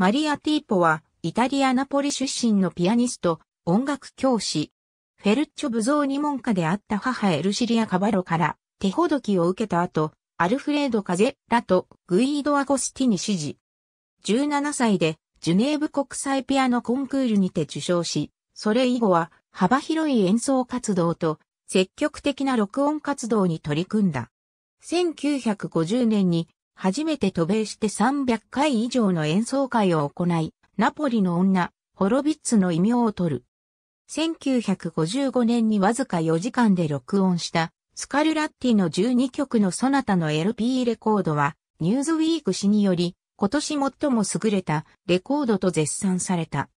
マリア・ティーポは、イタリア・ナポリ出身のピアニスト、音楽教師。フェルッチョ・ブゾーニ門下であった母エルシリア・カバロから、手ほどきを受けた後、アルフレード・カゼラとグイード・アゴスティに指示。17歳で、ジュネーブ国際ピアノコンクールにて受賞し、それ以後は、幅広い演奏活動と、積極的な録音活動に取り組んだ。1950年に初めて渡米して300回以上の演奏会を行い、ナポリの女、ホロビッツの異名を取る。1955年にわずか4時間で録音した、スカルラッティの12曲のソナタの LP レコードは、ニューズウィーク氏により、今年最も優れたレコードと絶賛された。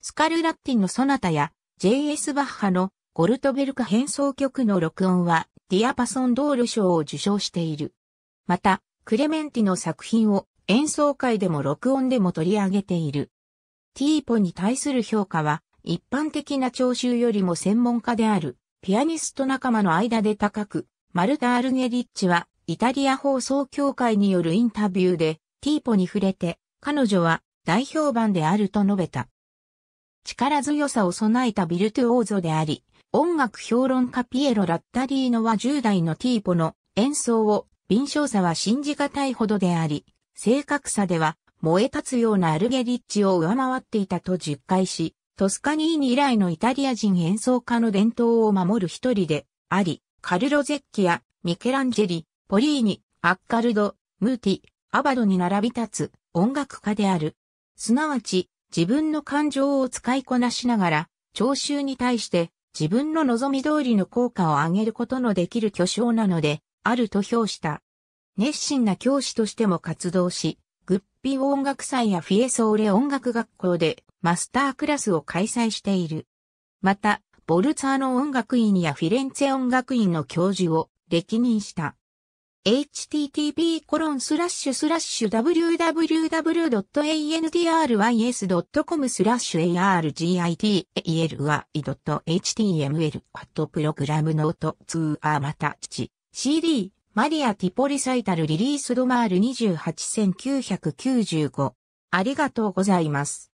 スカルラッティのソナタや、J.S. バッハのゴルトベルク変奏曲の録音は、ディアパソンドール賞を受賞している。また、クレメンティの作品を演奏会でも録音でも取り上げている。ティーポに対する評価は一般的な聴衆よりも専門家であるピアニスト仲間の間で高く、マルタ・アルゲリッチはイタリア放送協会によるインタビューでティーポに触れて彼女は大評判であると述べた。力強さを備えたビルトゥオーゾであり、音楽評論家ピエロ・ラッタリーノは10代のティーポの演奏を敏捷さは信じがたいほどであり、正確さでは燃え立つようなアルゲリッチを上回っていたと実会し、トスカニーニ以来のイタリア人演奏家の伝統を守る一人であり、カルロゼッキやミケランジェリ、ポリーニ、アッカルド、ムーティ、アバドに並び立つ音楽家である。すなわち、自分の感情を使いこなしながら、聴衆に対して自分の望み通りの効果を上げることのできる巨匠なので、あると評した。熱心な教師としても活動し、グッピー音楽祭やフィエソーレ音楽学校でマスタークラスを開催している。また、ボルツァーノ音楽院やフィレンツェ音楽院の教授を歴任した。h t t p w w w a n t r y s c o m スラッシュ argitael は h t m l アットプログラムノート2ーまたち。CD、マリア・ティポリサイタルリリースドマール2 8 9 9 5ありがとうございます。